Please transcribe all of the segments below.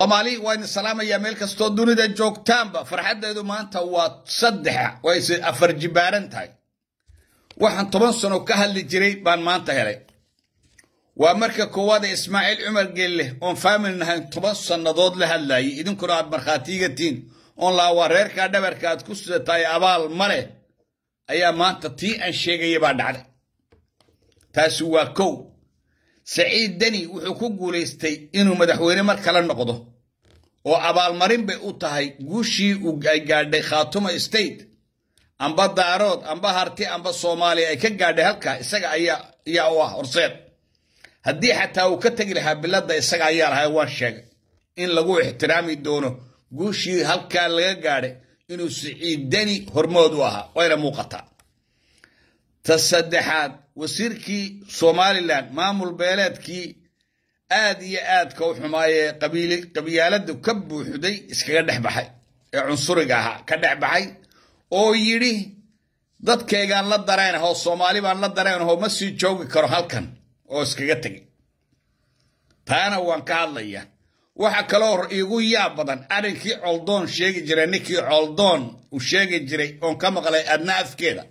soomaali waa idin salaamayaa meel kastoo dunida joogtaanba farxaddeedu maanta waa saddexa wayse afar jibaaran tahay waxaan toban sano ka hadli jiray baan maanta helay waa marka koowaad ee ismaaciil cumar gelle oon faamilnahayn toban sannadood la hadlayay idinkuna aad markhaatiiga tihiin oon laawaa reerkaa dhabarka aad ku sidataaye abaal ma leh ayaa maanta tii aan sheegaya baa dhacday taasi waa kow سعيد دني وحكوك وليستي إنو مدحوين مركلا نقضه و أبال مرين بي أوتهي قوشي وقاي قاردي خاتوما استيد أمبا داروت أمبا هارتي أمبا صومالي أي كاك قاردي هالكا إساق أيا يا واه ورصير هدي حتى وكتاق لها بلاد إساق أيا رهي واشاق إن لغو احترامي دونو قوشي هالكا لغا قاردي إنو سعيد دني هرمود واها موقتا تصدحات wasiirkii somalilan maamul beeleedkii aad iyo aadka u xumaaye qabyaalada ka buuxday iskaga dhex baxay ee cunsuriga ahaa ka dhex baxay oo yidhi dadkaygaan la daraynahoo soomaali baan la daraynahoo ma sii joogi karo halkan oo iskaga tegay taana waan ka hadlayaa waxa kaloo hor iigu yaab badan arrinkii coldoon sheegi jiray ninkii coldoon uu sheegi jiray oon ka maqlay adna afkeeda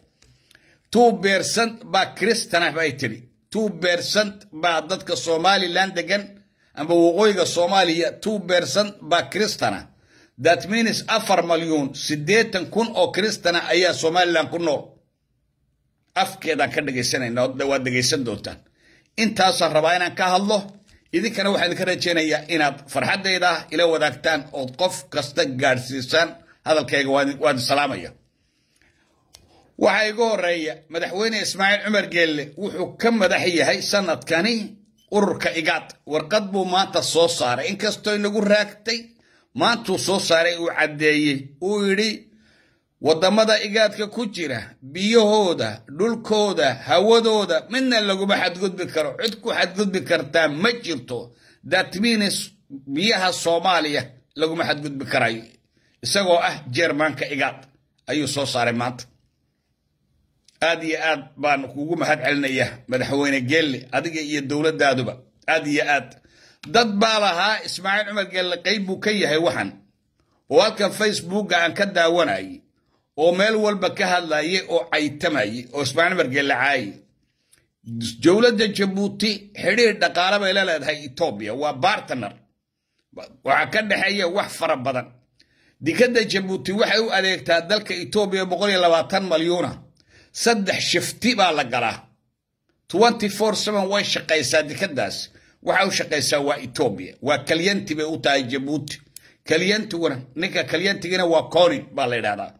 2% بيرسنت با كريستنا بايتري 2% بيرسنت با ددك سومالي لاندغان ام با وقويغا سوماليا 2% بيرسنت با كريستنا ذات مينس افر مليون سديتن كون او كريستنا ايا سومالي لان كون نور اف كيدا كدغيسن انو دو دغيسن دوتان انتا سربانا كهلو إذا كانوا واحد كان جينيا إن فرحدة إذا إلى وذاك تان أو قف كاستك هذا الكيك واد السلام عليكم وحي غوريا مدحوين اسماعيل عمر قال له وحو مدحية هاي سنة كاني ورك إيقات ورقد بو ما تصو صار إن كستو ينقو راكتي ما تصو صار وعدي ويري ودمدا إيقات كوتيرا بيهودا دولكودا هودودا من اللغو بحد قد بكر عدكو حد قد بكر تام مجلتو دات مين بيها صوماليا لغو بحد قد بكر أي إساقو أه جيرمان كإيقات أيو صو صار مانت aad iyo aad baan kugu mahad celinaya madaxweyne gelle adiga iyo dowladaaduba aad iyo aad dad baa lahaa ismaaciil cumar gelle qayb buu ka yahay waxan oo halkan facebookga aan ka daawanayay oo meel walba ka hadlaye oo caytamaye oo ismaaciil cumar gelle caaye dowladda jabuuti xidhiir dhaqaale bay la leedahay etoobiya waa bartner waxaa ka dhexeeya wax fara badan dikadda jabuuti waxay u adeegtaa dalka etoobiya boqol iyo labaatan malyuuna saddex shifti baa la galaa twenty four seven way shaqaysaa dekadaas waxa u shaqaysaa waa etoobiya waa kalyanti bay u tahay jabuuti kalyantiguna ninka kalyantigina waa corid baa la yidhahdaa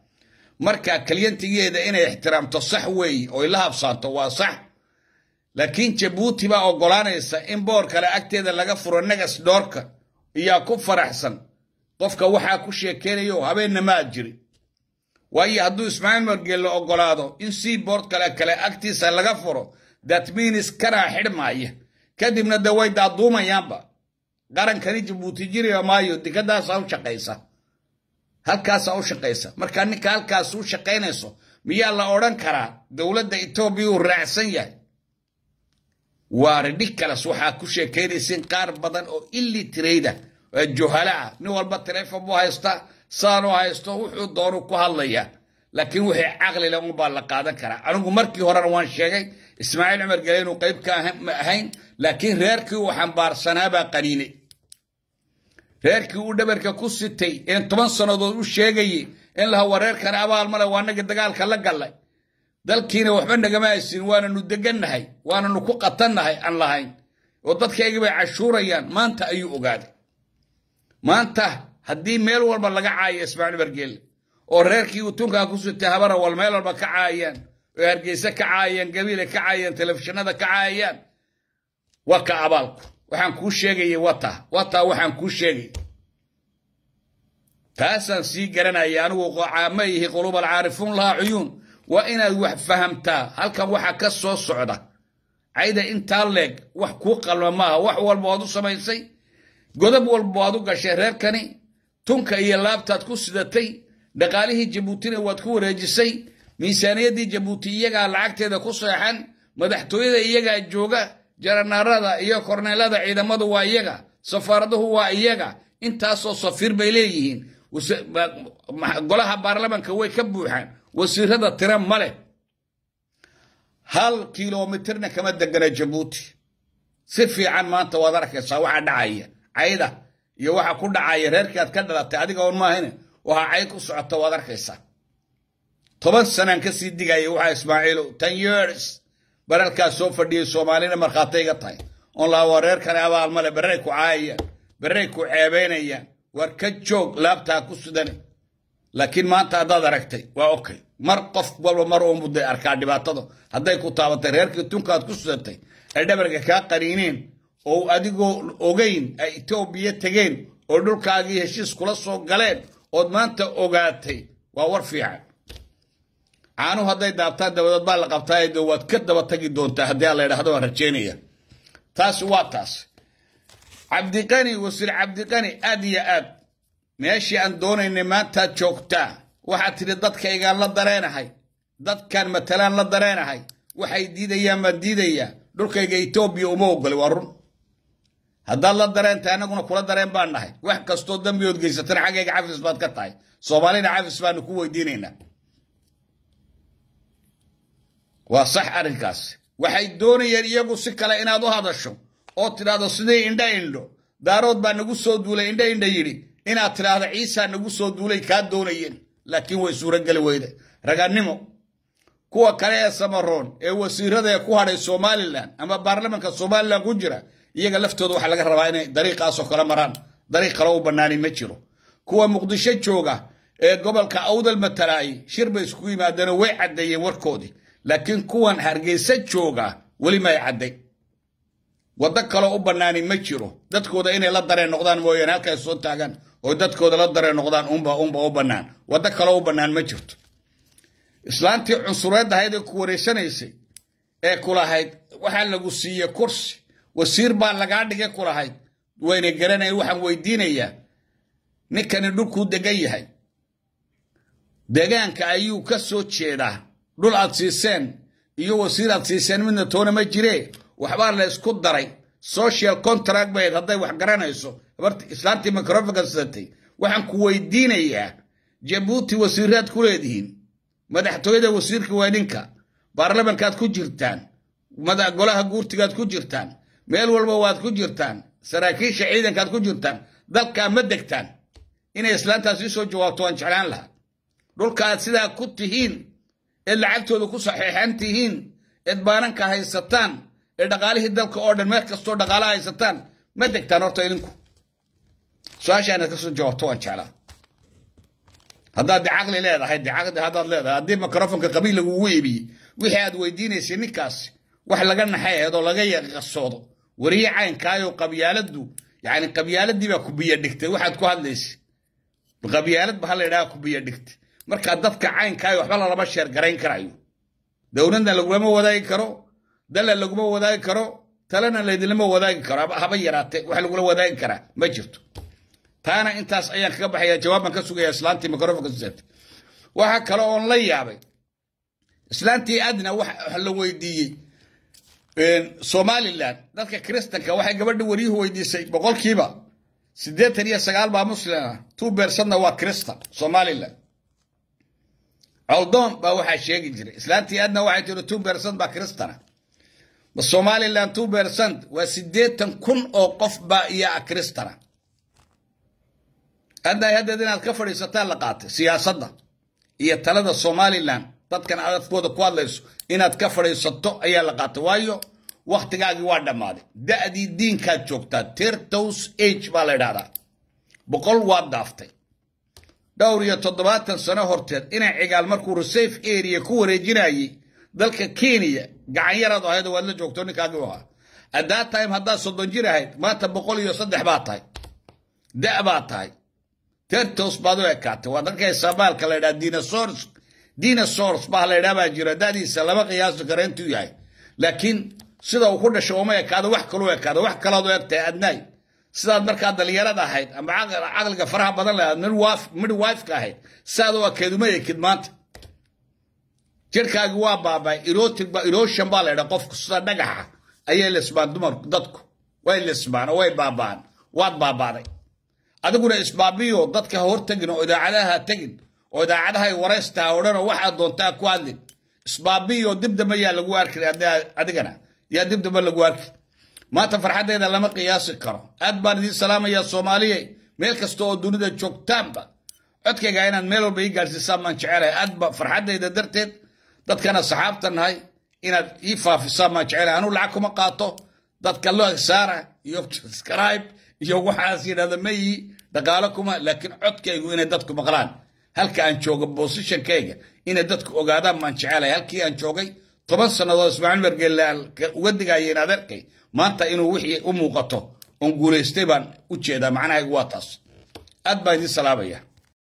marka kalyantigeeda inay ixtiraamto sax weeye oy la habsaanto waa sax laakiin jabuuti baa ogolaanaysa in boor kale agteeda laga furo nagas dhoorka iyaa ku faraxsan qofka waxaa ku sheekeynayo habeenna maa jiri وأي هدو إسماعيل مرجل له أقولاده إن سي بورد كلا كلا أكتيس اللي غفره دات مينيس كرا حرمائي كدي من الدواي دادوما يامبا غران كاني جبوتي جيري ومايو دي كدا ساو شقيسا هل كاس أو شقيسا مركاني كال كاسو شقينيسو ميا الله أوران كرا دولة دا إتوبيو رعسن يه واردي كلا سوحا سين قار بدن أو إلي تريده جهلا نوال بطريفة بوهيستا صاروا هايستو وحو دورو كهالليا لكن وحي عقلي لهم مبالقا ذكرا أنو مركي هران وان شيغي إسماعيل عمر قلينو قيب كاهين لكن ريركي وحن بارسانا با قنيني ريركي ودبركا كسيتي إن طبان سنودو شيغي إن لها كان أبا المالا وانا قدقال كالاق الله دل كينا وحبان نقما يسين وانا ندقن نهي وانا نكوقتن نهي أن لهين وضدك يجب عشوريان ما انت أيو أقادي ما انت هدي ميل ورب لقى عاية اسمعني برجل وريركي وتونك أكوسو التهابرة والميل ورب كعايان ويرجيسة كعايان قبيلة كعايان تلفشنة كعايان وكا أبالك وحان كوشيغي وطا وطا وحان كوشيغي تاسان سي قرن أيان وقو عاميه قلوب العارفون لها عيون وإن الوح فهمتا هل كان وحا كسو الصعودة عيدا انتا لك وح كوقا لما وح والبوادو سمايسي قدب والبوادو قشه ريركني tunka iyo laabtaad ku sidatay dhaqaalihii jabuutina waad ku wareejisay miisaaniyaddii jabuuti iyagaa lacagteeda ku seexan madaxtooyada iyagaa jooga jaranaarada iyo korneelada ciidamadu waa iyaga safaaraduhu waa iyaga intaasoo safiir bay leeyihiin golaha baarlamanka way ka buuxaan wasiirada tira ma leh hal kilomitirna kama degana jabuuti si fiican maanta waad arkaysaa waxaa dhacaya cayda iyo waxa ku dhacaya reerkii aad ka dhalatay adiga oon maahayne waxaa cayd ku socota waad arkaysaa toban sanaan ka sii digaya waxaa ismaaciilow ten years bararkaas soo fadhiyay soomaalina markhaatay iga tahay oon laa waa reer kale abaal male berray ku caayayaan berray ku ceebaynayaan war ka joog laabtaa ku sudane laakiin maanta haddaad aragtay waa okay mar qof walba mar uu muday arkaa dhibaatada hadday ku taabatay reerkii tunkaad ku sudantay ee dhabarga kaa qariineen oo adigoo ogayn ay etoobiya tegeen oo dhulkaagii heshiis kula soo galeen ood maanta ogaatay waa war fiican caanuhu hadday daabtaan dabadeed baa la qabtaa de waad ka daba tagi doontaa haddii aan la yidhahdo waan rajeynaya taasi waa taas cabdiqani wasiir cabdiqani aad iyo aad meeshii aan doonaynay maantaad joogtaa waxaad tidhi dadka igaan la dareenahay dadkan matalaan la dareenahay waxay diidayaan maan diidayaa dhulkayga etoobiya uma ogolay waa run هذا درين تانا قلنا كل درين بارنا هاي واحد كستود دم بيود جيسة ترى حاجة عارف إثبات كتاي سومالي نعرف إثبات نكوة دينينا وصح أركاس واحد دوني يريجو سكلا إن هذا هذا شو أو ترى هذا صدي إندا إندو دارود بان نقول سود دولة إندا إندا يري إن ترى هذا عيسى نقول سود دولة كاد دوني ين لكن هو سورة قال ويد رجال نمو كوا كريه سمرون هو إيه سيرة ده كوا هذا سومالي لان أما برلمان كسومالي لا كوجرا يجا لفتود وحلا جه رواينة طريق أسخر مران طريق روب بناني متشرو كوا مقدسة شوقة قبل كأود المتراي شرب سكوي ما دنا واحد ده يوركودي لكن كوا هرجيسة شوقة ولما يعدي ودك روب بناني متشرو دتكود إنا لدرة نقدان وين هالك الصوت تاعن ودتكود لدرة نقدان أمبا أمبا روب بنان ودك روب بنان متشرو إسلامتي عنصرية هيدا كوريشانيسي إيه كلها هيد وحال كرسي wasiir baa lagaa dhige ku lahayd wayna garanaya waxaan weydiinayaa ninkani dhulkuu degan yahay degaanka ayuu ka soo jeedaa dhul aad siiseen iyo wasiir aad siiseen midna toona ma jire waxbaa la ysku daray social contract bayd hadday wax garanayso habarta islaantii microfonka sidatay waxaan ku weydiinayaa jabuuti wasiiraad ku leedihiin madaxtooyada wasiirka waa ninka baarlamankaad ku jirtaan golaha guurtigaad ku jirtaan meel walba waad ku jirtaan saraakiisha ciidankaad ku jirtaan dalkaa ma degtaan inay islaantaas ii soo jawaabto waan jeclaan lahaa dhulkaad sidaa ku tihiin eed lacagtooda ku saxeexan tihiin eed baananka haysataan ee dhaqaalihii dalka oo dhan meel kastoo dhaqaala haysataan ma degtaan horta idinku su-aasha inaad kasoo jawaabto waan jeclaa haddaad de caqli leedahay de caqli haddaad leedahay haddii mikrofonka qabiil lagugu iibiye wixii aad weydiinaysay ninkaas wax laga naxay aheed oo laga yaqasoodo وريعين كايو قبيالدو يعني قبيالدي با كوبيا دغت واحد كو هادليس بقبيالد با هلا يدا كوبيا دغت مركا ددك عين كايو خبل لبا شير غرين كرايو دولندا لوغما وداي كرو دلا لوغما وداي كرو تلنا ليدلما وداي كرو هبا يراتك واخ لوغلو وداي كرا ما جرتو تانا انتاس ايا كبخيا جواب ما كسوغي اسلانتي ميكروفون كزت واخا كلو اون لا يابي اسلانتي ادنا واخ لو ويديي somalilan dadka kristanka waxay gabadha weriihu weydiisay boqolkiiba siddeetan iyo sagaal baa muslima two bersadna waa kristan somalilan cawdoon baa waxaa sheegi jiray islaantii aadna waxay tiri two bersan baa kristana ma somalilan two bersan waa siddeetan kun oo qof baa iyaa kristana aadna haddeed inaad ka fadhiisataa la qaatay siyaasadda iyo talada somalilan dadkan adadkooda ku hadlayso inaad ka fadhiisato ayaa la qaatay waayo wakhtigaagii waa dhammaaday da'dii diinkaad joogtaa tertos age baa la idhahdaa boqol waad dhaaftay dhowr iyo toddobaatan sano horteed inaa cigaal markuu reserve area ku wareejinayay dalka kenya gacan yaraad ahayd waad la joogto ninkaagi ahaa at that time haddaa soddon jir ahayd maanta boqol iyo saddex baa tahay da' baa tahay tertos baad u ekaatay waa dadka somaalka la idhaha dinosaurs dinosaurs baa la idhaha baa jira da'diisa lama qiyaasi karo intuu yahay laakiin sida uu ku dhasho uma ekaado wax kaluu ekaado wax kalaad u egtahay adnaay sidaad markaa dalinyarada ahayd ama caqliga faraha badan lahayd midwifeka ahayd sidaad u akeeduma ekid maanta jirkaagi waa baabay erosion baa laydha qofku sida dhagaxa ayay lisbaan dumarku dadku way lisbaan oo way baabaan waad baabaaday adiguna isbaabiyo dadka hortegin oo idaacadaha tegin oo idaacadahay waraystaha odhan oo waxaad doontaa ku hadlin isbaabiyo dibdama yaa lagu arkin adigana يا دب دب لقوالك ما تفرح تفرحت إذا لم قياس كرا أدبر دي السلام يا سومالي ملك استوى الدنيا تشوك تامبا أتك جاينا ملو ميلو بيجالس سامان شعره أدب فرحت إذا درت دت كان الصحاب تنهاي إن إيفا في سامان شعره أنا لعكم قاطو دت كله سارة يوك سبسكرايب يوك حاسين هذا مي دقالكما لكن أتك عدكيgu inay dadku هل كان شوك بوسيشن كيجا إن dadku ogaadaan maan jecelahay هل كان شوكي طبعاً سنوات أسبوعين برجل لال ودي جايين أدركي ما أنت إنه وحي أمه قطه أنقول إستيفان وتشي معناه قواتس أتبعني السلام عليكم